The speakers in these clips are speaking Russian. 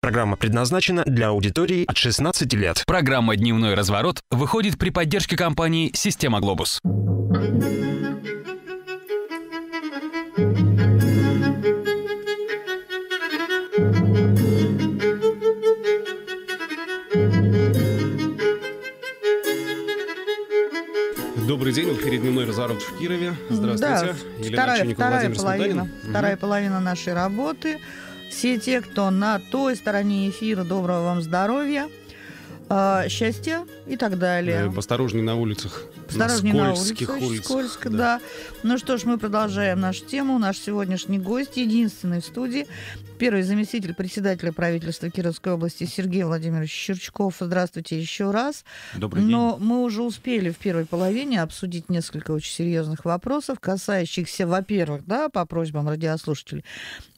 Программа предназначена для аудитории от 16 лет. Программа «Дневной разворот» выходит при поддержке компании «Система Глобус». Добрый день, в эфире дневной разворот в Кирове. Здравствуйте. Да, вторая, вторая половина, вторая угу. половина нашей работы. Все те, кто на той стороне эфира, доброго вам здоровья, а, счастья и так далее. Да, посторожней на улицах. Осторожней на, на улице. Улиц, скользко, да. да. Ну что ж, мы продолжаем нашу тему. Наш сегодняшний гость, единственный в студии, первый заместитель председателя правительства Кировской области Сергей Владимирович Щурчков. Здравствуйте еще раз. Добрый день. Но мы уже успели в первой половине обсудить несколько очень серьезных вопросов, касающихся, во-первых, да, по просьбам радиослушателей,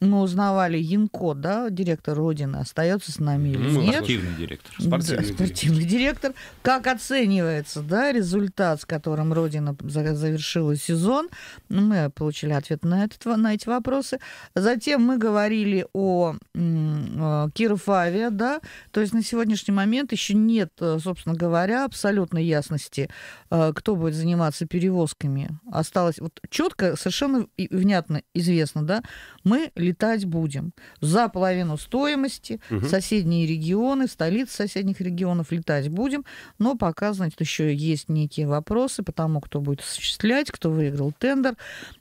мы узнавали Янко, да, директор Родины, остается с нами или ну, нет? Спортивный директор. Спортивный, да, спортивный директор. директор. Как оценивается, да, результат с которым Родина завершила сезон. Ну, мы получили ответ на, этот, на эти вопросы. Затем мы говорили о киров да, то есть на сегодняшний момент еще нет, собственно говоря, абсолютной ясности, э, кто будет заниматься перевозками. Осталось вот четко, совершенно внятно известно, да, мы летать будем за половину стоимости, угу. соседние регионы, столицы соседних регионов летать будем, но пока, значит, еще есть некие вопросы вопросы по тому, кто будет осуществлять, кто выиграл тендер.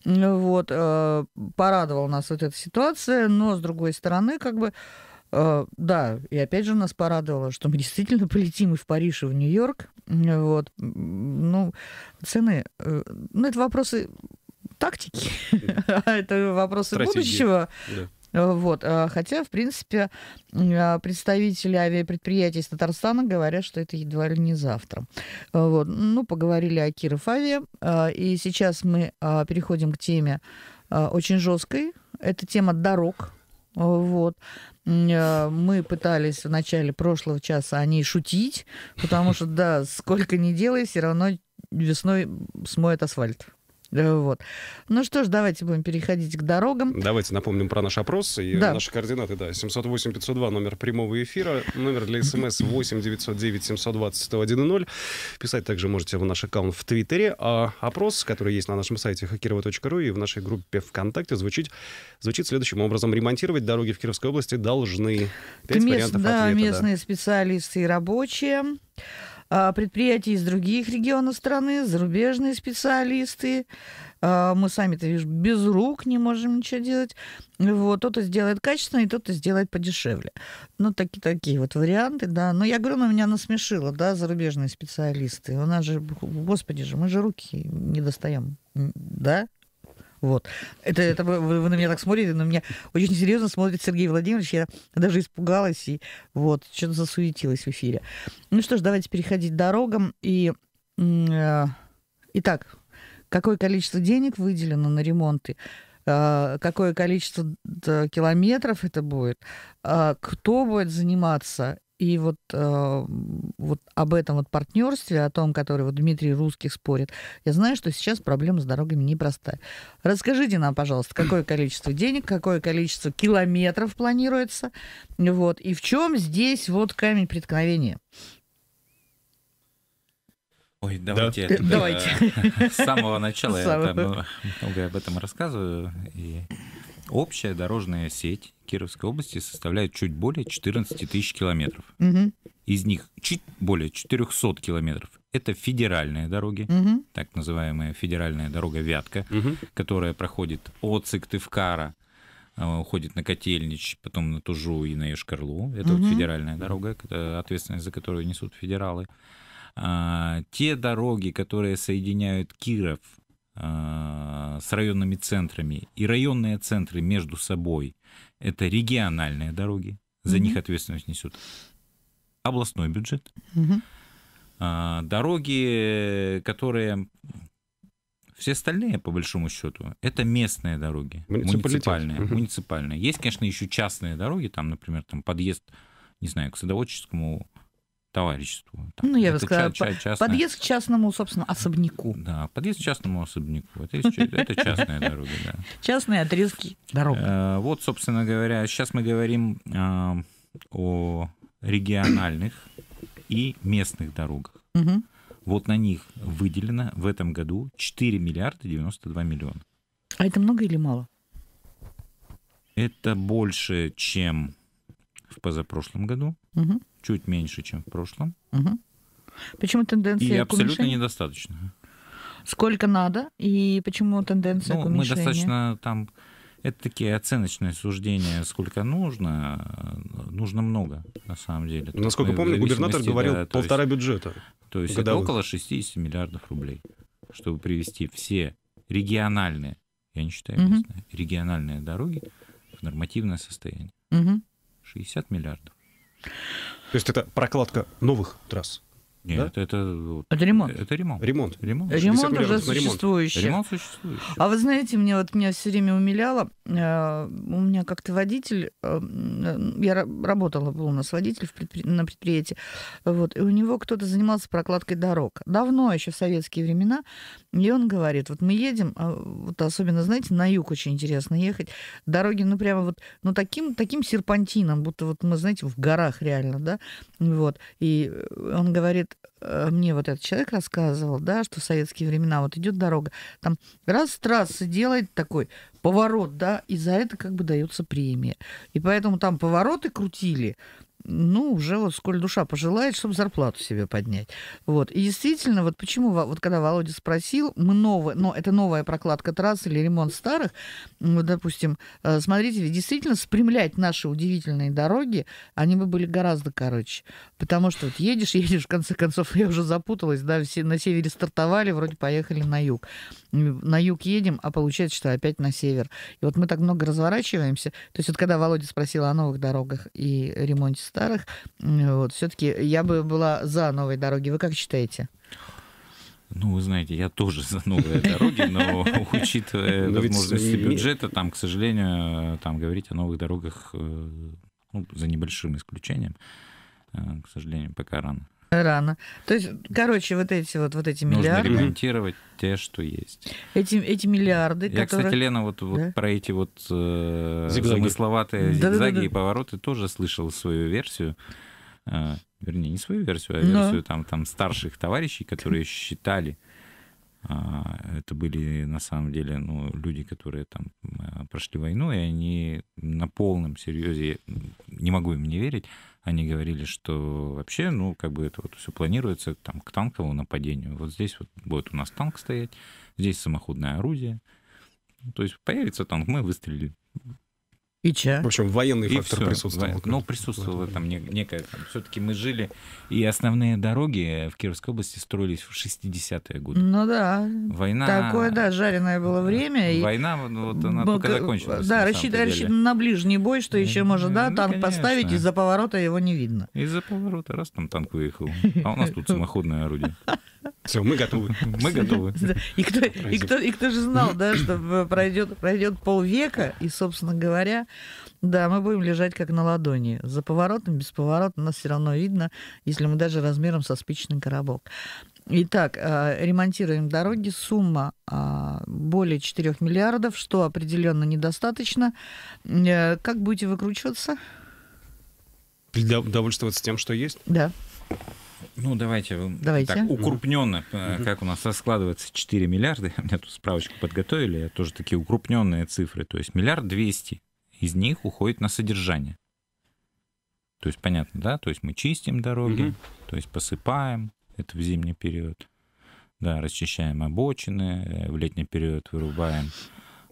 Э, вот. Э, порадовала нас вот эта ситуация, но, с другой стороны, как бы э, да, и опять же нас порадовало, что мы действительно полетим и в Париж, и в Нью-Йорк. Вот. Ну, цены... Ну, это вопросы тактики, а это вопросы будущего. Да. Э, вот. Э, хотя, в принципе, э, представители авиапредприятий из Татарстана говорят, что это едва ли не завтра. Вот. Ну, поговорили о Киров И сейчас мы переходим к теме очень жесткой. Это тема дорог. Вот. Мы пытались в начале прошлого часа о ней шутить, потому что, да, сколько ни делай, все равно весной смоет асфальт. Вот. Ну что ж, давайте будем переходить к дорогам. Давайте напомним про наш опрос и да. наши координаты. Да, 708-502, номер прямого эфира, номер для смс 8-909-720-101.0. Писать также можете в наш аккаунт в Твиттере. А опрос, который есть на нашем сайте hackirova.ru и в нашей группе ВКонтакте, звучит, звучит следующим образом. Ремонтировать дороги в Кировской области должны. Пять Мест, да, ответа, местные специалисты и рабочие. А, предприятий из других регионов страны, зарубежные специалисты. А, мы сами-то, видишь, без рук не можем ничего делать. Вот, кто-то сделает качественно, и кто-то сделает подешевле. Ну, такие, такие вот варианты, да. Но я говорю, на меня насмешило, да, зарубежные специалисты. У нас же, господи же, мы же руки не достаем, да? Вот. Это, это вы, вы на меня так смотрите, на меня очень серьезно смотрит Сергей Владимирович. Я даже испугалась и вот что-то засуетилась в эфире. Ну что ж, давайте переходить дорогам. И, э, итак, какое количество денег выделено на ремонты? Э, какое количество километров это будет, э, кто будет заниматься и вот, э, вот об этом вот партнерстве, о том, который вот Дмитрий Русских спорит, я знаю, что сейчас проблема с дорогами непростая. Расскажите нам, пожалуйста, какое количество денег, какое количество километров планируется, вот, и в чем здесь вот камень преткновения? Ой, давайте, э, да. я давайте. с самого начала я ну, об этом рассказываю. И Общая дорожная сеть Кировской области составляет чуть более 14 тысяч километров. Угу. Из них чуть более 400 километров это федеральные дороги, угу. так называемая федеральная дорога Вятка, угу. которая проходит от Сыктывкара, э, уходит на Котельнич, потом на Тужу и на Ешкарлу. Это угу. вот федеральная дорога, э, ответственность за которую несут федералы. А, те дороги, которые соединяют Киров Э, с районными центрами. И районные центры между собой – это региональные дороги, за mm них ответственность несет областной бюджет. mm Дороги, которые все остальные, по большому счету, это местные дороги, муниципальные. Угу. муниципальные. Есть, конечно, еще частные дороги, там, например, там подъезд, не знаю, к садоводческому товариществу. Там, ну, я бы сказала, ча- ча- подъезд к частному, собственно, особняку. Да, подъезд к частному особняку. Это, это частная дорога, да. Частные отрезки дорог. Э, вот, собственно говоря, сейчас мы говорим э, о региональных и местных дорогах. Вот на них выделено в этом году 4 миллиарда 92 миллиона. А это много или мало? Это больше, чем в позапрошлом году угу. чуть меньше, чем в прошлом. Угу. Почему тенденция И абсолютно недостаточно. Сколько надо и почему тенденция ну, к уменьшению? Мы достаточно там... Это такие оценочные суждения, сколько нужно. Нужно много, на самом деле. Ну, насколько помню, губернатор говорил да, полтора есть, бюджета. То есть годовых. это около 60 миллиардов рублей, чтобы привести все региональные, я не считаю угу. местные, региональные дороги в нормативное состояние. Угу. 60 миллиардов. То есть это прокладка новых трасс? Нет, да? это, это ремонт. Это ремонт. Ремонт. Ремонт, ремонт уже существующий. Ремонт существующий. А вы знаете, мне вот меня все время умиляло. Э, у меня как-то водитель, э, э, я работала, был у нас водитель на предприятии, вот, и у него кто-то занимался прокладкой дорог. Давно, еще в советские времена. И он говорит, вот мы едем, а, вот особенно, знаете, на юг очень интересно ехать. Дороги, ну, прямо вот, ну, таким, таким серпантином, будто вот мы, знаете, в горах реально, да, вот. И он говорит, Э, мне вот этот человек рассказывал, да, что в советские времена вот идет дорога, там раз трассы делает такой поворот, да, и за это как бы дается премия. И поэтому там повороты крутили, ну, уже вот сколь душа пожелает, чтобы зарплату себе поднять. Вот. И действительно, вот почему, вот когда Володя спросил, мы новые, но это новая прокладка трасс или ремонт старых, вот, допустим, э, смотрите, действительно, спрямлять наши удивительные дороги, они бы были гораздо короче. Потому что вот едешь, едешь, в конце концов, я уже запуталась, да, все на севере стартовали, вроде поехали на юг. На юг едем, а получается, что опять на север. И вот мы так много разворачиваемся. То есть вот когда Володя спросил о новых дорогах и ремонте старых. Вот, все-таки я бы была за новой дороги. Вы как считаете? Ну, вы знаете, я тоже за новые дороги, но учитывая ну, возможности бюджета, там, к сожалению, там говорить о новых дорогах, э, ну, за небольшим исключением, э, к сожалению, пока рано. Рано. То есть, короче, вот эти вот, вот эти миллиарды. Нужно ремонтировать те, что есть. Эти, эти миллиарды, Я, которые... кстати, Лена, вот, вот да? про эти вот э, зигзаги. замысловатые да, зигзаги да, да, и повороты тоже слышал свою версию. Э, вернее, не свою версию, а ну. версию там, там старших товарищей, которые считали, а, это были на самом деле ну, люди, которые там э, прошли войну, и они на полном серьезе, не могу им не верить, они говорили, что вообще, ну, как бы это вот все планируется там к танковому нападению. Вот здесь вот будет у нас танк стоять, здесь самоходное орудие. Ну, то есть появится танк, мы выстрелили. И че? В общем, военный и все, присутствовал. Во... Ну, присутствовал в этом некое. Все-таки мы жили, и основные дороги в Кировской области строились в 60-е годы. Ну да. Война... Такое, да, жареное было время. Война, и... вот она Бок... только закончилась. Да, рассчитан, рассчитан на ближний бой, что э, еще можно, да, ну, танк конечно. поставить, из-за поворота его не видно. Из-за поворота, раз там танк выехал, а у нас тут самоходное орудие. Все, мы готовы. Мы готовы. И кто, и кто, и кто же знал, да, что пройдет, пройдет полвека, и, собственно говоря, да, мы будем лежать как на ладони. За поворотом, без поворота нас все равно видно, если мы даже размером со спичный коробок. Итак, а, ремонтируем дороги. Сумма а, более 4 миллиардов, что определенно недостаточно. Э, как будете выкручиваться? Довольствоваться тем, что есть? Да. Ну, давайте, давайте. так укрупненно, угу. как у нас раскладывается 4 миллиарда. У меня тут справочку подготовили, тоже такие укрупненные цифры. То есть миллиард двести из них уходит на содержание. То есть понятно, да? То есть мы чистим дороги, угу. то есть посыпаем, это в зимний период. Да, расчищаем обочины, э, в летний период вырубаем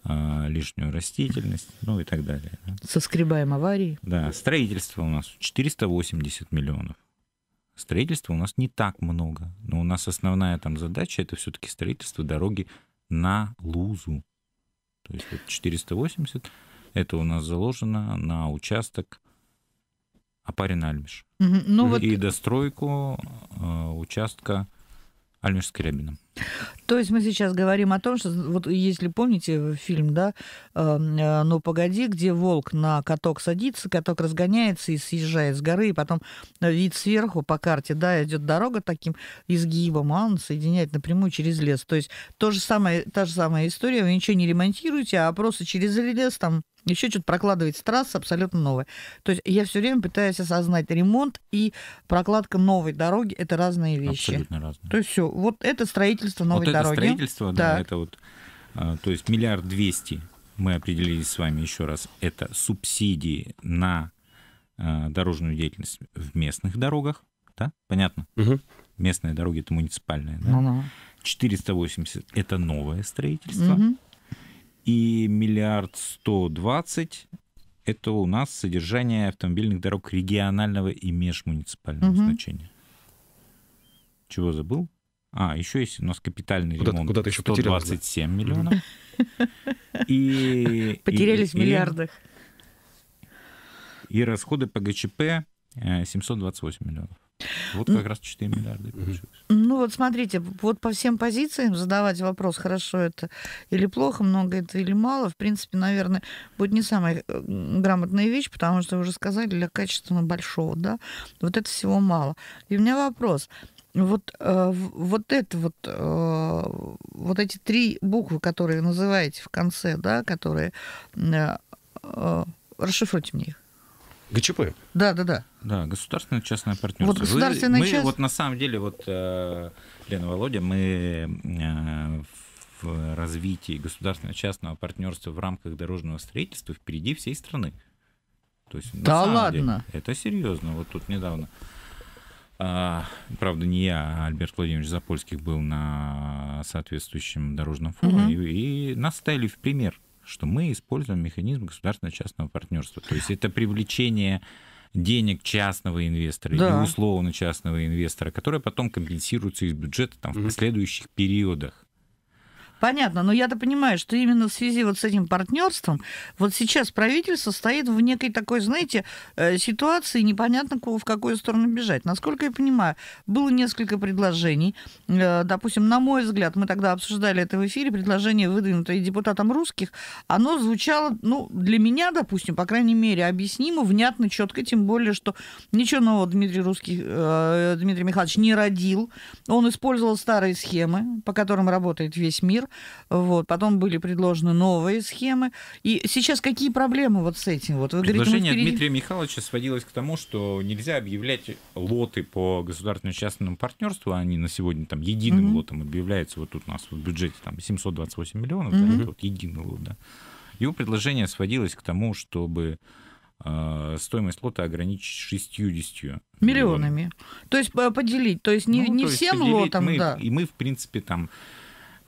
э, лишнюю растительность, ну и так далее. Да. Соскребаем аварии. Да, строительство у нас 480 миллионов. Строительства у нас не так много, но у нас основная там задача это все-таки строительство дороги на лузу. То есть вот 480 это у нас заложено на участок Апарин Альмиш. Угу, ну и вот... достройку э, участка Альмиш с то есть мы сейчас говорим о том, что вот если помните фильм, да, эм, э, «Ну, погоди», где волк на каток садится, каток разгоняется и съезжает с горы, и потом э, вид сверху по карте, да, идет дорога таким изгибом, а он соединяет напрямую через лес. То есть то же самое, та же самая история, вы ничего не ремонтируете, а просто через лес там еще что-то прокладывается трасса абсолютно новая. То есть я все время пытаюсь осознать ремонт и прокладка новой дороги это разные вещи. Абсолютно разные. То есть все, вот это строительство строительство новой вот дороги. Это строительство, да, это вот, а, то есть миллиард двести мы определились с вами еще раз, это субсидии на а, дорожную деятельность в местных дорогах, да, понятно? Угу. Местные дороги это муниципальные, да? Ну-ну. 480 это новое строительство. Угу. И миллиард сто двадцать это у нас содержание автомобильных дорог регионального и межмуниципального угу. значения. Чего забыл? А, еще есть у нас капитальный куда ремонт. Куда-то еще 127 миллионов. И, Потерялись и, в миллиардах. И, и расходы по ГЧП 728 э, миллионов. Вот как раз 4 миллиарда получилось. Ну вот смотрите, вот по всем позициям задавать вопрос, хорошо это или плохо, много это или мало, в принципе, наверное, будет не самая э, грамотная вещь, потому что вы уже сказали, для качественного большого, да, вот это всего мало. И у меня вопрос, вот, э, вот это вот, э, вот эти три буквы, которые называете в конце, да, которые... Э, расшифруйте мне их. ГЧП. Да, да, да. Да, государственное частное партнерство. Вот государственное Вы, мы, вот на самом деле, вот, Лена, Володя, мы в развитии государственно-частного партнерства в рамках дорожного строительства впереди всей страны. То есть, да ладно. Деле, это серьезно. Вот тут недавно а, правда, не я, а Альберт Владимирович Запольских был на соответствующем дорожном форуме угу. и, и нас ставили в пример, что мы используем механизм государственно-частного партнерства. То есть это привлечение денег частного инвестора да. или условно частного инвестора, которые потом компенсируются из бюджета там, угу. в последующих периодах. Понятно, но я-то понимаю, что именно в связи вот с этим партнерством вот сейчас правительство стоит в некой такой, знаете, э, ситуации, непонятно в какую сторону бежать. Насколько я понимаю, было несколько предложений. Э, допустим, на мой взгляд, мы тогда обсуждали это в эфире, предложение, выдвинутое депутатом русских, оно звучало, ну, для меня, допустим, по крайней мере, объяснимо, внятно, четко, тем более, что ничего нового Дмитрий Русский, э, Дмитрий Михайлович не родил. Он использовал старые схемы, по которым работает весь мир. Вот. Потом были предложены новые схемы. И сейчас какие проблемы вот с этим? Вот вы Предложение говорите, впереди... Дмитрия Михайловича сводилось к тому, что нельзя объявлять лоты по государственно-частному партнерству. Они на сегодня там единым mm-hmm. лотом объявляются. Вот тут у нас в бюджете там 728 миллионов. Mm-hmm. Да, это вот единый лот, да. Его предложение сводилось к тому, чтобы э, стоимость лота ограничить 60 миллионами. миллионами. То есть э, поделить, то есть не, ну, не всем лотом, мы, да. И мы, в принципе, там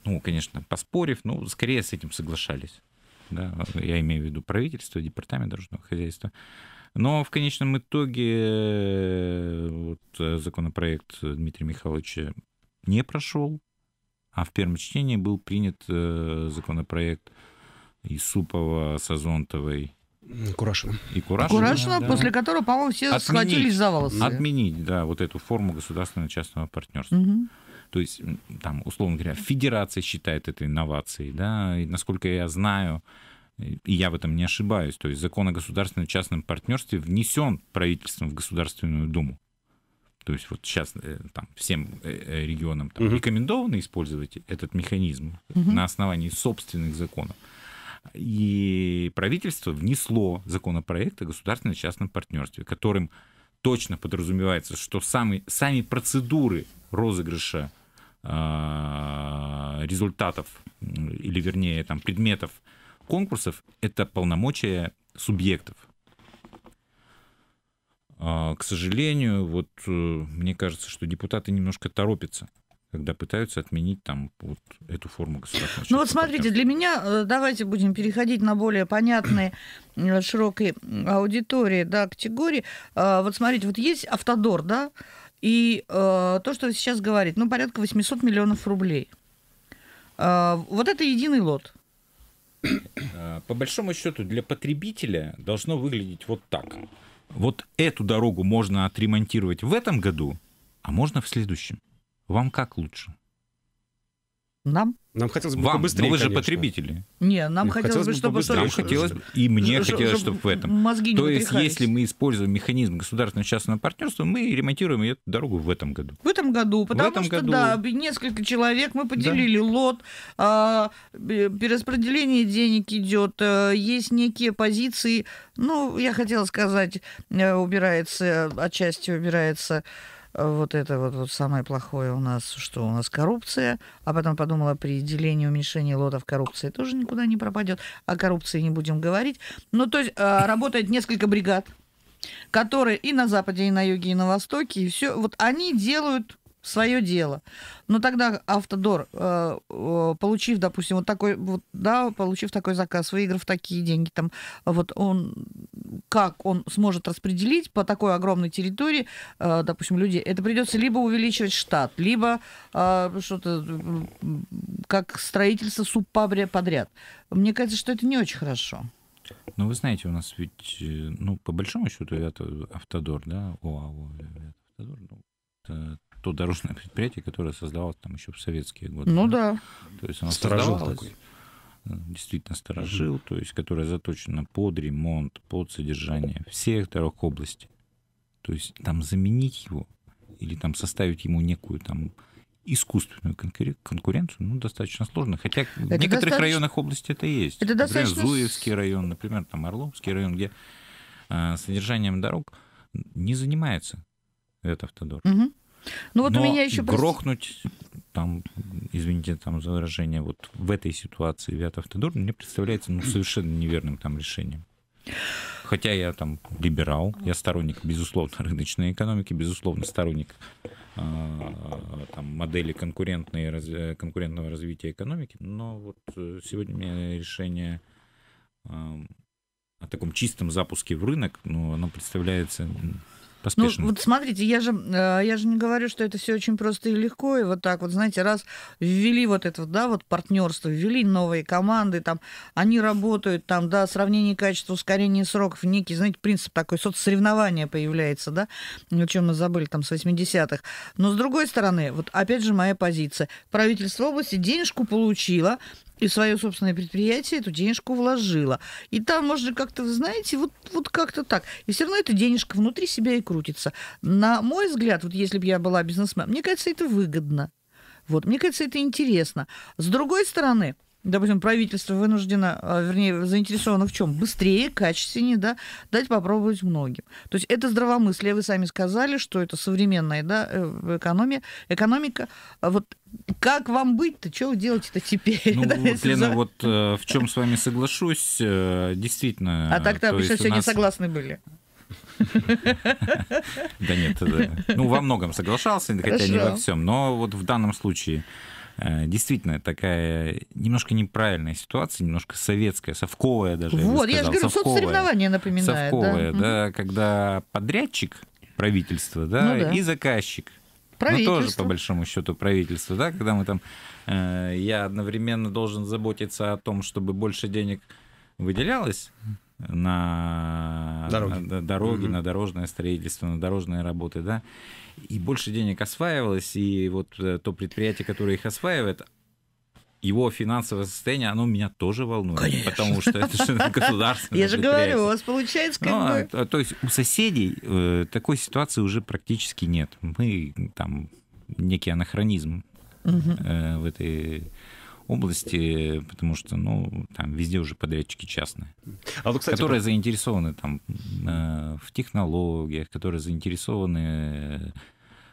ну, конечно, поспорив, ну, скорее с этим соглашались. Да? Я имею в виду правительство, департамент дорожного хозяйства. Но в конечном итоге э, вот, э, законопроект Дмитрия Михайловича не прошел, а в первом чтении был принят э, законопроект Исупова, Сазонтовой Курашина. И Курашина, Курашина да. после которого, по-моему, все отменить, схватились за волосы. Отменить, да, вот эту форму государственного частного партнерства. Угу. То есть, там, условно говоря, федерация считает это инновацией, да, и насколько я знаю, э, и я в этом не ошибаюсь, то есть закон о государственном частном партнерстве внесен правительством в Государственную Думу. То есть вот сейчас э, там, всем э, регионам там, угу. рекомендовано использовать этот механизм угу. на основании собственных законов. И правительство внесло законопроект о государственном частном партнерстве, которым точно подразумевается, что сами, сами процедуры розыгрыша Э, результатов, или вернее там, предметов конкурсов, это полномочия субъектов. А, к сожалению, вот э, мне кажется, что депутаты немножко торопятся когда пытаются отменить там вот эту форму государственного Ну вот смотрите, для меня, э, давайте будем переходить на более понятные широкой аудитории, да, категории. А, вот смотрите, вот есть автодор, да, и э, то, что сейчас говорит, ну, порядка 800 миллионов рублей. Э, вот это единый лот. Э, по большому счету, для потребителя должно выглядеть вот так. Вот эту дорогу можно отремонтировать в этом году, а можно в следующем. Вам как лучше? Нам? Нам хотелось бы Вам, быстрее, но ну, вы же конечно. потребители. Не, нам, нам хотелось, хотелось бы, чтобы... Побыстрее. Нам хотелось, и мне ж, хотелось, чтобы в этом. Мозги не То есть, если мы используем механизм государственного частного партнерства, мы ремонтируем эту дорогу в этом году. В этом году, потому в этом что, году... да, несколько человек, мы поделили да. лот, а, перераспределение денег идет, а, есть некие позиции, ну, я хотела сказать, э, убирается, отчасти убирается вот это вот, вот самое плохое у нас, что у нас коррупция, а потом подумала, при делении уменьшении лотов коррупция тоже никуда не пропадет, о коррупции не будем говорить. Ну, то есть а, работает несколько бригад, которые и на Западе, и на Юге, и на Востоке, и все. Вот они делают свое дело. Но тогда автодор, э, э, получив, допустим, вот такой, вот, да, получив такой заказ, выиграв такие деньги, там, вот он, как он сможет распределить по такой огромной территории, э, допустим, людей, это придется либо увеличивать штат, либо что-то, как строительство подряд. Мне кажется, что это не очень хорошо. Ну, вы знаете, у нас ведь, ну, по большому счету, это автодор, да, ОАО, это а, автодор, ну, это то дорожное предприятие, которое создавалось там еще в советские годы. Ну да. То есть оно Сторожил такой. Э, действительно сторожил, то есть которое заточено под ремонт, под содержание всех дорог области. То есть там заменить его или там составить ему некую там искусственную конкуренцию, ну, достаточно сложно. Хотя это в некоторых достаточно... районах области это есть. Это например, достаточно... Зуевский район, например, там Орловский район, где э, содержанием дорог не занимается этот автодор. Угу. Ну вот Но у меня еще грохнуть там, извините там за выражение, вот в этой ситуации Виат Автодор мне представляется ну, совершенно неверным там решением. Хотя я там либерал, я сторонник, безусловно, рыночной экономики, безусловно, сторонник а, там, модели конкурентной, конкурентного развития экономики. Но вот э, сегодня у меня решение а, о таком чистом запуске в рынок, ну, оно представляется поспешно? Ну, вот смотрите, я же, э, я же не говорю, что это все очень просто и легко, и вот так вот, знаете, раз ввели вот это, да, вот партнерство, ввели новые команды, там, они работают, там, да, сравнение качества, ускорение сроков, некий, знаете, принцип такой, соцсоревнования появляется, да, о чем мы забыли там с 80-х. Но с другой стороны, вот опять же моя позиция, правительство области денежку получило, и свое собственное предприятие эту денежку вложила. И там можно как-то, знаете, вот, вот как-то так. И все равно эта денежка внутри себя и крутится. На мой взгляд, вот если бы я была бизнесмен, мне кажется, это выгодно. Вот, мне кажется, это интересно. С другой стороны, допустим, правительство вынуждено, а, вернее, заинтересовано в чем? Быстрее, качественнее, да, дать попробовать многим. То есть это здравомыслие, вы сами сказали, что это современная да, э, экономия, экономика. А вот как вам быть-то, что вы делаете-то теперь? Ну, да, вот, Лена, за... вот э, в чем с вами соглашусь, э, действительно. А так-то обычно все нас... не согласны были. Да нет, ну во многом соглашался, хотя не во всем, но вот в данном случае Э, действительно такая немножко неправильная ситуация, немножко советская, совковая даже. Вот, я, сказал, я же говорю, совковая, соцсоревнования напоминает. Совковая, да, да угу. когда подрядчик правительство, да, ну, да. и заказчик. Ну, тоже, по большому счету, правительство, да, когда мы там, э, я одновременно должен заботиться о том, чтобы больше денег выделялось на дороги, на, дороги, угу. на дорожное строительство, на дорожные работы, да, и больше денег осваивалось, и вот э, то предприятие, которое их осваивает, его финансовое состояние, оно меня тоже волнует. Конечно. Потому что это же государственное Я же говорю, у вас получается как ну, бы... А, а, то есть у соседей э, такой ситуации уже практически нет. Мы там некий анахронизм э, в этой области, потому что, ну, там везде уже подрядчики частные, а вот, кстати, которые про... заинтересованы там э, в технологиях, которые заинтересованы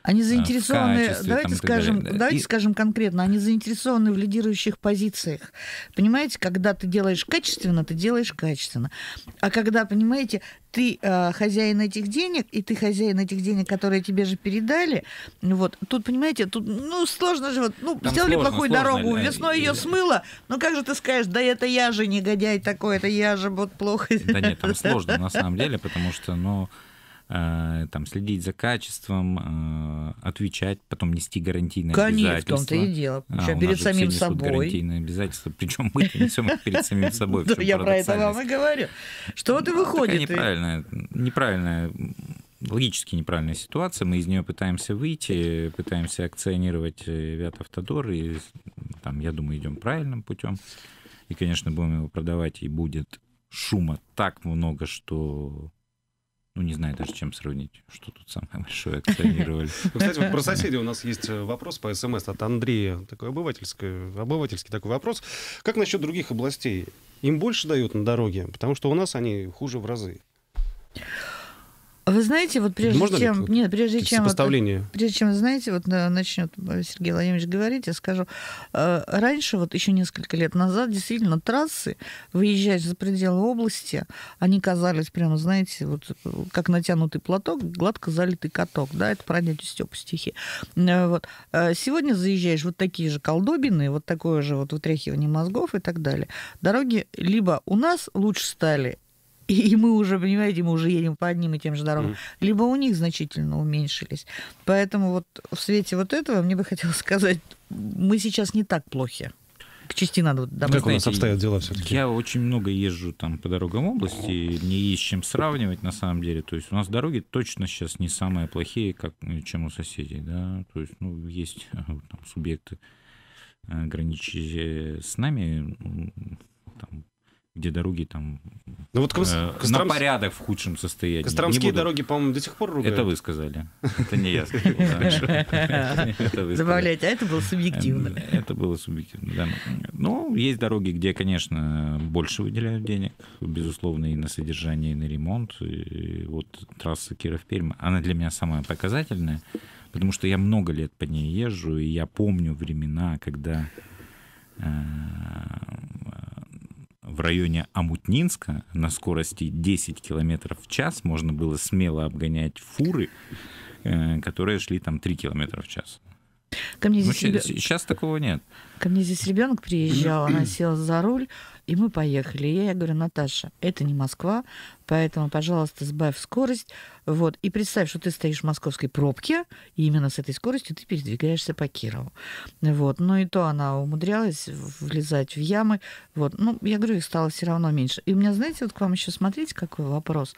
они а, заинтересованы, качестве, давайте, там, скажем, далее, да. давайте и... скажем конкретно, они заинтересованы в лидирующих позициях. Понимаете, когда ты делаешь качественно, ты делаешь качественно. А когда, понимаете, ты э, хозяин этих денег, и ты хозяин этих денег, которые тебе же передали, вот, тут, понимаете, тут, ну, сложно же, вот, ну, там сделали сложно, плохую сложно, дорогу, э, весной э, ее э. смыло, ну, как же ты скажешь, да это я же негодяй такой, это я же вот плохо. Да нет, там сложно на самом деле, потому что, ну, но Э, там, следить за качеством, э, отвечать, потом нести гарантийные Конечно, обязательства. Конечно, в том-то и дело. А, перед самим собой. гарантийные обязательства, причем мы несем их перед самим собой. Я про это вам и говорю. Что ты ну, выходит? Неправильная, неправильная логически неправильная ситуация, мы из нее пытаемся выйти, пытаемся акционировать э, Вятавтодор, и там, я думаю, идем правильным путем. И, конечно, будем его продавать, и будет шума так много, что ну, не знаю даже, чем сравнить, что тут самое большое акционировали. Ну, кстати, про соседей у нас есть э, вопрос по СМС от Андрея. Такой обывательский, обывательский такой вопрос. Как насчет других областей? Им больше дают на дороге? Потому что у нас они хуже в разы. Вы знаете, вот прежде Можно чем... Ли? Нет, прежде чем... Вот, прежде чем, знаете, вот э, начнет Сергей Владимирович говорить, я скажу. Э, раньше, вот еще несколько лет назад, действительно, трассы, выезжая за пределы области, они казались прямо, знаете, вот как натянутый платок, гладко залитый каток. Да, это про дядю Степу стихи. Э, вот. Сегодня заезжаешь вот такие же колдобины, вот такое же вот вытряхивание мозгов и так далее. Дороги либо у нас лучше стали, и, и мы уже, понимаете, мы уже едем по одним и тем же дорогам, mm. либо у них значительно уменьшились. Поэтому вот в свете вот этого мне бы хотелось сказать, мы сейчас не так плохи. К части надо добавить. Как у нас обстоят дела все-таки? Я очень много езжу там по дорогам области, не есть с чем сравнивать на самом деле. То есть у нас дороги точно сейчас не самые плохие, как, ну, чем у соседей. Да? То есть ну, есть там, субъекты, э, граничащие с нами, там, где дороги там ну, вот Кос... э, Костромс... на порядок в худшем состоянии. Костромские буду... дороги, по-моему, до сих пор ругают. Это вы сказали. Это не я сказал. Добавляйте, а это было субъективно. Эм, это было субъективно, да. Ну, есть дороги, где, конечно, больше выделяют денег, безусловно, и на содержание, и на ремонт. вот трасса Киров-Пермь, она для меня самая показательная, потому что я много лет по ней езжу, и я помню времена, когда э, в районе Амутнинска на скорости 10 км в час можно было смело обгонять фуры, э, которые шли там 3 км в час. Ко мне ну, здесь ну, ребен... Сейчас такого нет. Ко мне здесь ребенок приезжал, она села за руль, и мы поехали. И я говорю, Наташа, это не Москва, поэтому, пожалуйста, сбавь скорость. Вот. И представь, что ты стоишь в московской пробке, и именно с этой скоростью ты передвигаешься по Кирову. Вот. Но ну и то она умудрялась влезать в ямы. Вот. Ну, я говорю, их стало все равно меньше. И у меня, знаете, вот к вам еще смотрите, какой вопрос.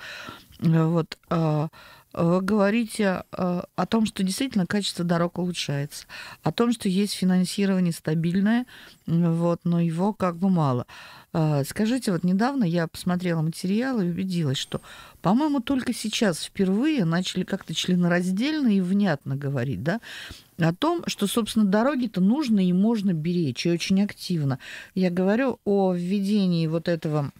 Э, вот. А, вы э, говорите э, о том, что действительно качество дорог улучшается, о том, что есть финансирование стабильное, вот, но его как бы мало. Э, скажите, вот недавно я посмотрела материалы и убедилась, что, по-моему, только сейчас впервые начали как-то членораздельно и внятно говорить, да, о том, что, собственно, дороги-то нужно и можно беречь, и очень активно. Я говорю о введении вот этого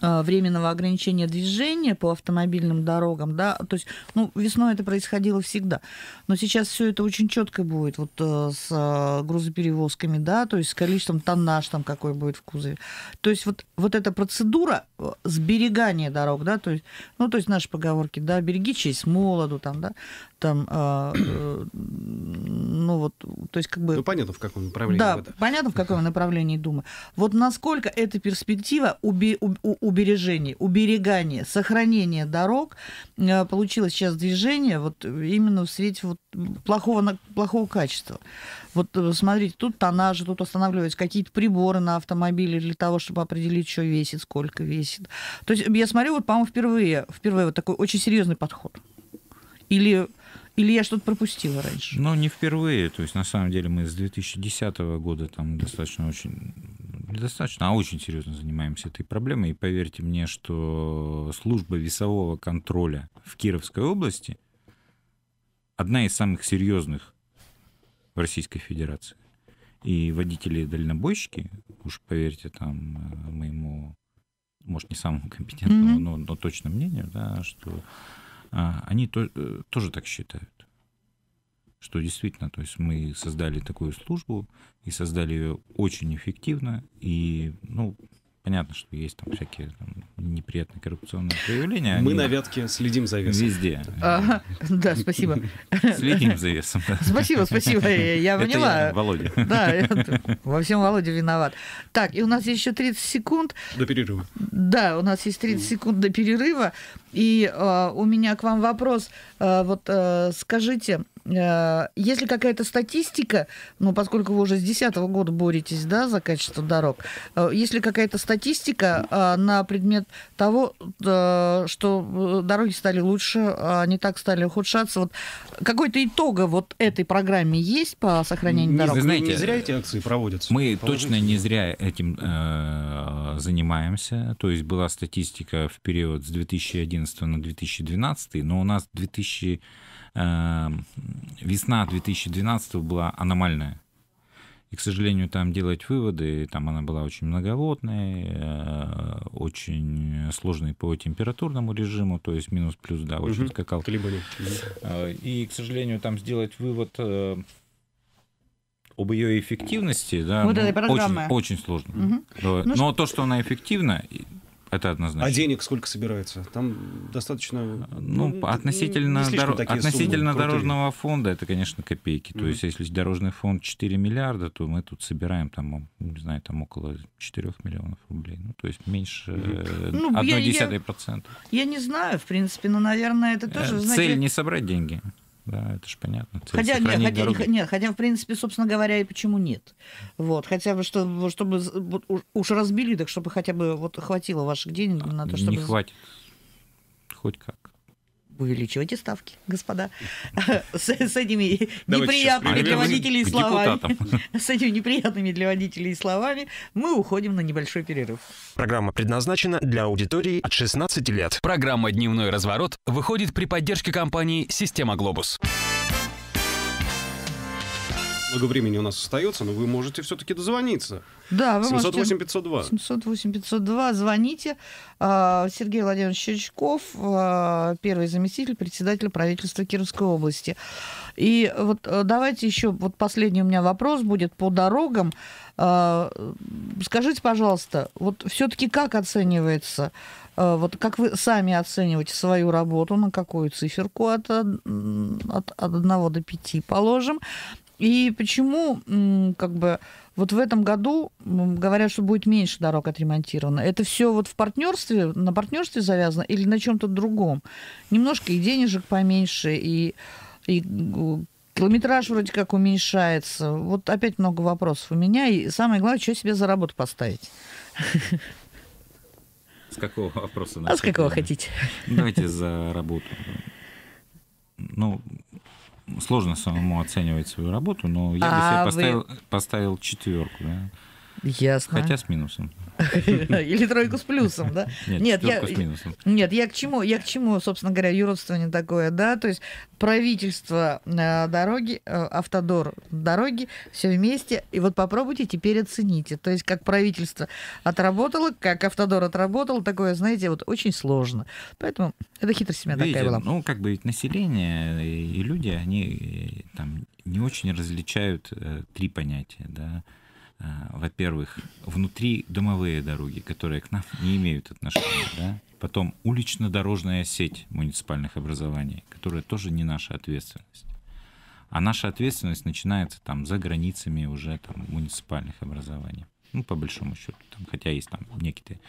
Э, временного ограничения движения по автомобильным дорогам, да, то есть, ну, весной это происходило всегда, но сейчас все это очень четко будет вот э, с э, грузоперевозками, да, то есть с количеством тоннаж там какой будет в кузове. То есть вот, вот эта процедура сберегания дорог, да, то есть, ну, то есть наши поговорки, да, береги честь молоду, там, да, там, э, э, ну, вот, то есть как бы... Ну, понятно, в каком направлении. Да, это. понятно, в каком направлении думаю. Вот насколько эта перспектива уби, у, у, Убережение, уберегание, сохранение дорог э, получилось сейчас движение вот именно в свете вот плохого, плохого качества. Вот э, смотрите, тут тоннажи, тут останавливаются какие-то приборы на автомобиле для того, чтобы определить, что весит, сколько весит. То есть я смотрю, вот, по-моему, впервые, впервые вот такой очень серьезный подход. Или или я что-то пропустила раньше? Ну, не впервые. То есть, на самом деле, мы с 2010 года там достаточно очень недостаточно, а очень серьезно занимаемся этой проблемой. И поверьте мне, что служба весового контроля в Кировской области одна из самых серьезных в Российской Федерации. И водители-дальнобойщики, уж поверьте там э, моему, может, не самому компетентному, mm-hmm. но, но точно мнению, да, что а, они то, э, тоже так считают что действительно, то есть мы создали такую службу и создали ее очень эффективно, и, ну, понятно, что есть там всякие там, неприятные коррупционные проявления. Мы они... на вятке следим за весом. Везде. А, да, спасибо. Следим за весом. Да. Спасибо, спасибо, я поняла. Это я, Володя. Да, это... во всем Володя виноват. Так, и у нас есть еще 30 секунд. До перерыва. Да, у нас есть 30 секунд до перерыва. И э, у меня к вам вопрос. Э, вот э, скажите, Э, если какая-то статистика, ну, поскольку вы уже с 2010 года боретесь, да, за качество дорог, э, если какая-то статистика э, на предмет того, что дороги стали лучше, они так стали ухудшаться, вот какой-то итога вот этой программе есть по сохранению не, дорог? Вы знаете, не зря эти акции проводятся. Мы точно не зря этим э, занимаемся. То есть была статистика в период с 2011 на 2012, но у нас 2000 Эм, весна 2012 была аномальная. И, к сожалению, там делать выводы, там она была очень многоводной, э, очень сложной по температурному режиму, то есть минус-плюс, да, очень угу. скакал. Колебания. Э, и, к сожалению, там сделать вывод э, об ее эффективности, да, вот ну, очень, очень сложно. Угу. Но, ну, Но что... то, что она эффективна, это однозначно. А денег сколько собирается? Там достаточно... Ну, ну относительно, дор... относительно дорожного фонда это, конечно, копейки. Mm-hmm. То есть, если дорожный фонд 4 миллиарда, то мы тут собираем, там, не знаю, там около 4 миллионов рублей. Ну, то есть, меньше mm десятой процента. Я, я не знаю, в принципе, но, наверное, это э, тоже... Цель значит... не собрать деньги да, это же понятно. Цель хотя, нет, хотя, нет, хотя, в принципе, собственно говоря, и почему нет. Вот, хотя бы, что, чтобы уж разбили, так чтобы хотя бы вот хватило ваших денег на то, чтобы... Не хватит. Хоть как увеличивайте ставки, господа. С, этими неприятными для водителей словами. С этими неприятными для водителей словами мы уходим на небольшой перерыв. Программа предназначена для аудитории от 16 лет. Программа «Дневной разворот» выходит при поддержке компании «Система Глобус» немного времени у нас остается, но вы можете все-таки дозвониться. Да, вы 708 502. 708 502, звоните. А, Сергей Владимирович Щерчков, а, первый заместитель председателя правительства Кировской области. И вот э, давайте еще, вот последний у меня вопрос будет по дорогам. А, скажите, пожалуйста, вот все-таки как оценивается вот как вы сами оцениваете свою работу, на какую циферку от, от, от 1 до 5 положим, и почему, как бы, вот в этом году говорят, что будет меньше дорог отремонтировано. Это все вот в партнерстве, на партнерстве завязано или на чем-то другом? Немножко и денежек поменьше, и, и километраж вроде как уменьшается. Вот опять много вопросов у меня. И самое главное, что себе за работу поставить. С какого вопроса? Начать? А с какого хотите? Давайте за работу. Ну, сложно самому оценивать свою работу, но я а бы себе а поставил, вы... поставил четверку. Да? Ясно. Хотя с минусом. Или тройку с плюсом, да? Нет, я, Нет, я к чему, я к чему, собственно говоря, юродствование такое, да? То есть правительство э, дороги, э, автодор дороги, все вместе. И вот попробуйте теперь оцените. То есть как правительство отработало, как автодор отработал, такое, знаете, вот очень сложно. Поэтому это хитрость меня Видите, такая была. Ну, как бы ведь население и люди, они э, там не очень различают три понятия, да? Э, во-первых, внутри домовые дороги, которые к нам не имеют отношения, да? потом улично-дорожная сеть муниципальных образований, которая тоже не наша ответственность. А наша ответственность начинается там за границами уже там, муниципальных образований. Ну, по большому счету. Там, хотя есть там некоторые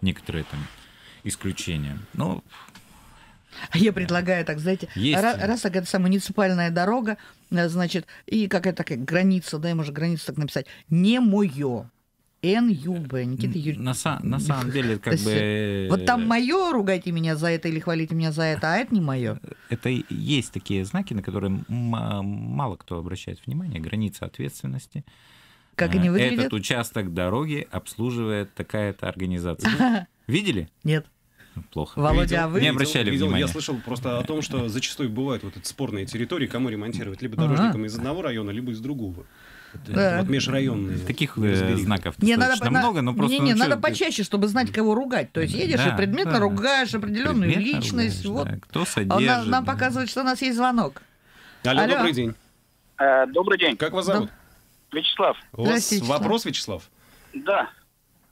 некоторые там исключения. Но а я предлагаю так, знаете, Есть. раз, раз такая самая муниципальная дорога, э, значит, и какая-то такая граница, да, и можно границу так написать, не мое. НЮБ, э, Никита Юрьевич. На, на самом деле, как бы... Э, вот там мое, ругайте меня за это или хвалите меня за это, а это не мое. Это есть такие знаки, на которые мало кто обращает внимание. Граница ответственности. Как они выглядят? Этот участок дороги обслуживает такая-то организация. Видели? Нет плохо. Володя, видел, а вы не обращали видел, внимания? Я слышал просто о том, что зачастую бывают вот эти спорные территории, кому ремонтировать, либо дорожникам а из одного района, либо из другого. Да. Вот межрайонные. Таких разбери. Э, знаков не, надо, много, но просто... Не, не, ну, надо ты... почаще, чтобы знать, кого ругать. То есть едешь да, и предметно да. ругаешь определенную предметно личность. Ругаешь, вот. да. Кто содержит. Он, нам, нам показывает, что у нас есть звонок. Алло, Алло. добрый день. Э, добрый день. Как вас зовут? Доб... Вячеслав. У вас Здравствуйте, Вячеслав. вопрос, Вячеслав? Да.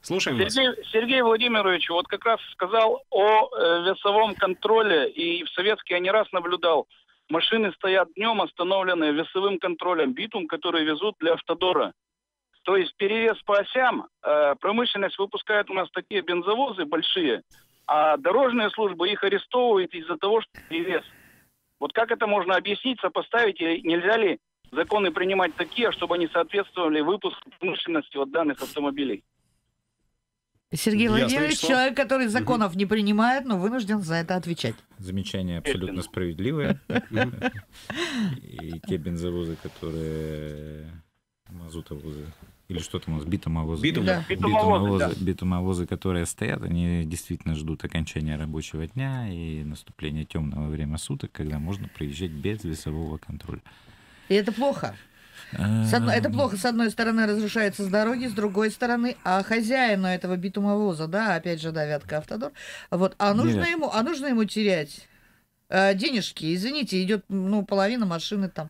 Слушаем Сергей, вас. Сергей Владимирович вот как раз сказал о э, весовом контроле, и в Советске я не раз наблюдал, машины стоят днем, остановленные весовым контролем битум, который везут для автодора. То есть перерез по осям, э, промышленность выпускает у нас такие бензовозы большие, а дорожные службы их арестовывают из-за того, что перевес. Вот как это можно объяснить, сопоставить, и нельзя ли законы принимать такие, чтобы они соответствовали выпуску промышленности вот данных автомобилей? Сергей Ясно Владимирович, число. человек, который законов угу. не принимает, но вынужден за это отвечать. Замечание абсолютно справедливое. И те бензовозы, которые мазутовозы, или что там у нас, битумовозы. Битумовозы, битумовозы, которые стоят, они действительно ждут окончания рабочего дня и наступления темного времени суток, когда можно приезжать без весового контроля. И это плохо одной, это эм. плохо. С одной стороны разрушается с дороги, с другой стороны, а хозяину этого битумовоза, да, опять же, да, Вятка Автодор, вот, а нужно Нет. ему, а нужно ему терять э, денежки, извините, идет, ну, половина машины там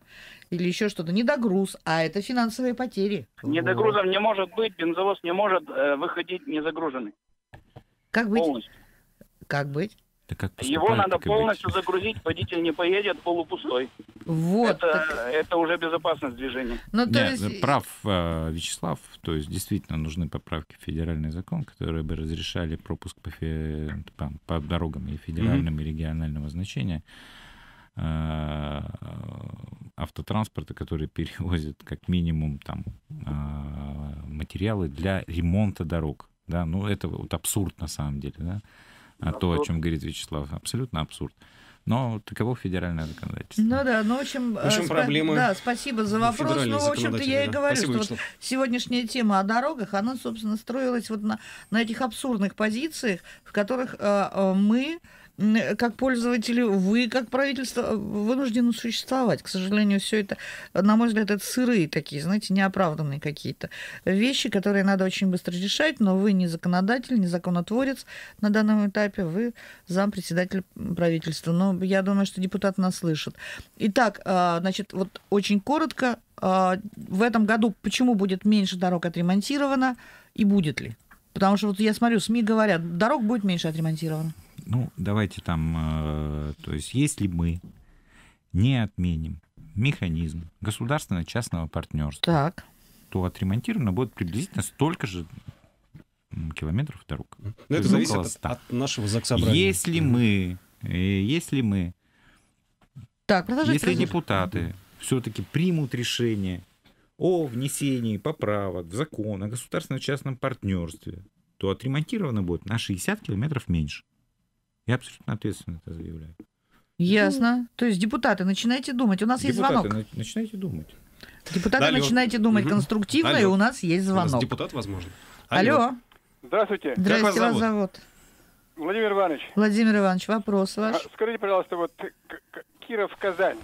или еще что-то. не Недогруз, а это финансовые потери. Недогрузом вот. не может быть, бензовоз не может э, выходить незагруженный. Как быть? Полностью. Как быть? Да как Его надо полностью быть. загрузить, водитель не поедет полупустой. Вот. Это, так... это уже безопасность движения. Ну, то Нет, есть... Ну, прав э, Вячеслав, то есть действительно нужны поправки в федеральный закон, которые бы разрешали пропуск по, фе... по, по дорогам и федеральным, mm-hmm. и регионального значения э, автотранспорта, который перевозит как минимум там э, материалы для ремонта дорог. Да, ну это вот абсурд на самом деле, да абсурд. то, о чем говорит Вячеслав. Абсолютно абсурд. Но таково федеральное законодательство. Ну да, ну в общем, в общем э, спа- проблемы да, спасибо за вопрос. Ну, в общем-то, я и говорю, спасибо, что вот сегодняшняя тема о дорогах, она, собственно, строилась вот на, на этих абсурдных позициях, в которых э, э мы Э, как пользователи, вы, как правительство, э, вынуждены существовать. К сожалению, все это, на мой взгляд, это сырые такие, знаете, неоправданные какие-то вещи, которые надо очень быстро решать, но вы не законодатель, не законотворец на данном этапе, вы зам председатель правительства. Но я думаю, что депутат нас слышит. Итак, а, значит, вот очень коротко, а, в этом году почему будет меньше дорог отремонтировано и будет ли? Потому что вот я смотрю, СМИ говорят, дорог будет меньше отремонтировано ну, давайте там, э, то есть если мы не отменим механизм государственно-частного партнерства, так. то отремонтировано будет приблизительно столько же километров дорог. Но ну, это зависит от, от нашего заксобрания. Если мы, э, если мы, так, продолжайте, если продолжайте. депутаты все-таки примут решение о внесении поправок в закон о государственно-частном партнерстве, то отремонтировано будет на 60 километров меньше. Я абсолютно ответственно это заявляю. Ясно. Ну. То есть, депутаты, начинайте думать. У нас депутаты, есть звонок. Депутаты, начинайте думать. Депутаты, Алло. начинайте думать конструктивно, Алло. и у нас есть звонок. У нас депутат, возможно. Алло. Здравствуйте. Здравствуйте, вас вас зовут? Владимир Иванович. Владимир Иванович, вопрос ваш. А, скажите, пожалуйста, вот Киров-Казань,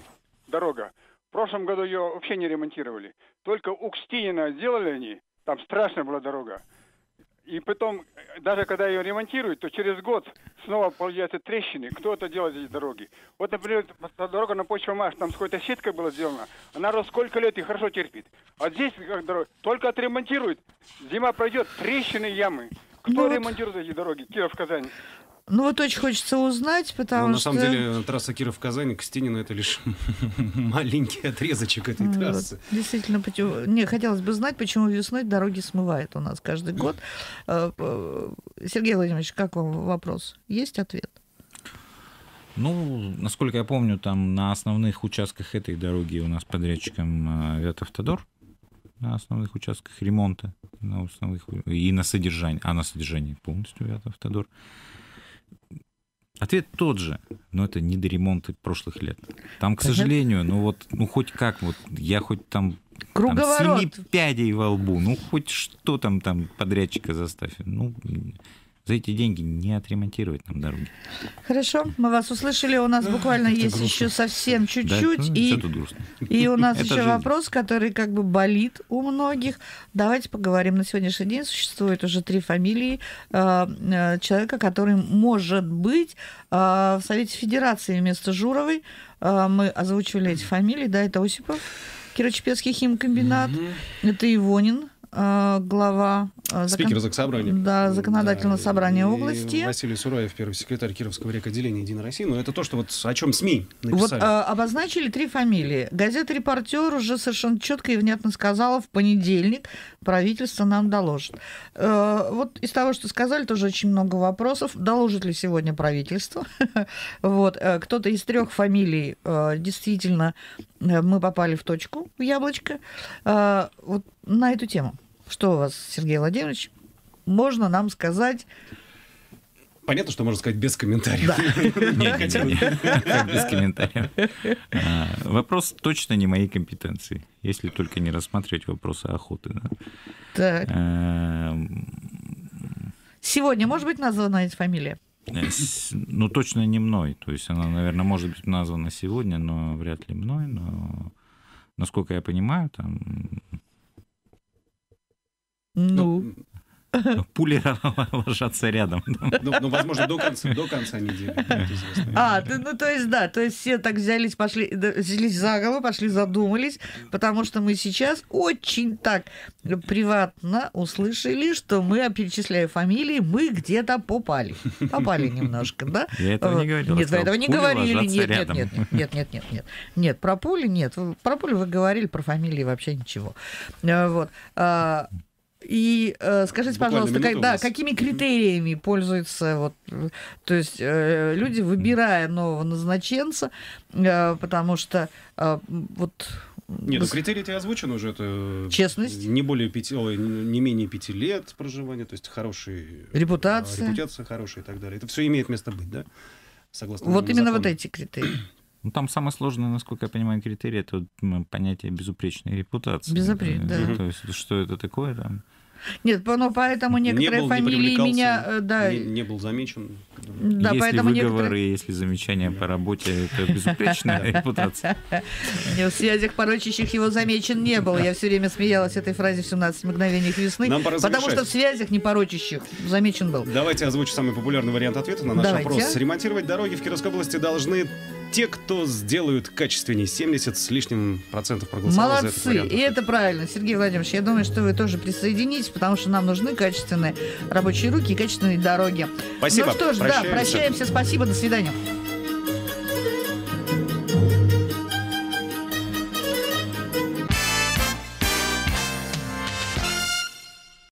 дорога. В прошлом году ее вообще не ремонтировали. Только Укстинина сделали они, там страшная была дорога. И потом, э, даже когда ее ремонтируют, то через год снова получаются трещины. Кто это делает, эти дороги? Вот, например, дорога на почву Маш, там с какой-то сеткой была сделана. Она рос сколько лет и хорошо терпит. А здесь как дорога, только отремонтируют. Зима пройдет, трещины, ямы. Кто ну, ремонтирует эти дороги? Киров, Казань. Ну вот очень хочется узнать, потому ну, на что... На самом деле трасса Киров-Казань к Стенину это лишь маленький отрезочек этой ну, вот. трассы. Действительно, почему... не хотелось бы знать, почему весной дороги смывает у нас каждый год. Э, э, Сергей Владимирович, как вам вопрос? Есть ответ? Ну, насколько я помню, там на основных участках этой дороги у нас подрядчиком Авиатавтодор э, на основных участках ремонта, на основных и на содержание, а на содержание полностью Авиатавтодор. Автодор. Ответ тот же, но это не до ремонта прошлых лет. Там, к сожалению, ну вот, ну хоть как, вот я хоть там, Круговорот. там семи пядей во лбу, ну хоть что там там подрядчика заставь. Ну, за эти деньги не отремонтировать нам дороги. Хорошо, мы вас услышали. У нас буквально это есть грустно. еще совсем чуть-чуть. Да? Ну, и, и у нас еще жизнь. вопрос, который как бы болит у многих. Давайте поговорим. На сегодняшний день существует уже три фамилии э, э, человека, который может быть э, в Совете Федерации вместо Журовой. Э, мы озвучивали эти фамилии. Да, это Осипов, Кирочепецкий химкомбинат, угу. это Ивонин Э, глава э, спикер зак собрания. Да, законодательного да, собрания и области. Василий Сураев, первый секретарь Кировского рекоделения «Единой России». Но ну, это то, что вот о чем СМИ написали. Вот э, а, обозначили три фамилии. Газета-репортер уже совершенно четко и внятно сказала в понедельник правительство нам доложит. А, вот из того, что сказали, тоже очень много вопросов. Доложит ли сегодня правительство? вот. Кто-то из трех фамилий действительно мы попали в точку, в яблочко. Вот на эту тему. Что у вас, Сергей Владимирович, можно нам сказать Понятно, что можно сказать без комментариев. Да. Нет, нет, Без комментариев. А, вопрос точно не моей компетенции, если только не рассматривать вопросы охоты. Так. Э, сегодня, может быть, названа эта фамилия? Э, ну, точно не мной. То есть она, наверное, может быть названа сегодня, но вряд ли мной. Но, насколько я понимаю, там ну. ну. Пули ложатся рядом. Ну, ну, возможно, до конца, до конца недели. А, ты, ну, то есть, да, то есть все так взялись, пошли, взялись за голову, пошли, задумались, потому что мы сейчас очень так приватно услышали, что мы, перечисляя фамилии, мы где-то попали. Попали немножко, да? Я этого не э, говорил. Нет, вы этого не говорили. Нет, нет, нет, нет, нет, нет, нет, нет. Нет, про пули нет. Про пули вы говорили, про фамилии вообще ничего. Э, вот. А, и э, скажите, Буквально пожалуйста, как, да, какими критериями пользуются вот, то есть э, люди, выбирая нового назначенца, э, потому что э, вот нет, ну, критерии ты озвучен уже. Это Честность. Не, более пяти, ой, не менее пяти лет проживания, то есть хорошие... Э, репутация. Репутация хорошая и так далее. Это все имеет место быть, да? Согласно Вот именно закону. вот эти критерии. Ну, там самое сложное, насколько я понимаю, критерии это понятие безупречной репутации. Безупречной, да. да. То есть, что это такое там? Да? Нет, ну поэтому некоторые не был, фамилии э, не меня... Да, не, не был замечен. Да, если поэтому выговоры, некоторые... если замечания по работе, это безупречная репутация. В связях порочащих его замечен не было. Я все время смеялась этой фразе в 17 мгновений весны. Потому что в связях не порочащих замечен был. Давайте озвучу самый популярный вариант ответа на наш вопрос. Ремонтировать дороги в Кировской области должны те, кто сделают качественнее 70 с лишним процентов проголосовали Молодцы, за Молодцы, и это правильно, Сергей Владимирович. Я думаю, что вы тоже присоединитесь, потому что нам нужны качественные рабочие руки и качественные дороги. Спасибо. Ну что ж, прощаемся. да, прощаемся. Спасибо, до свидания.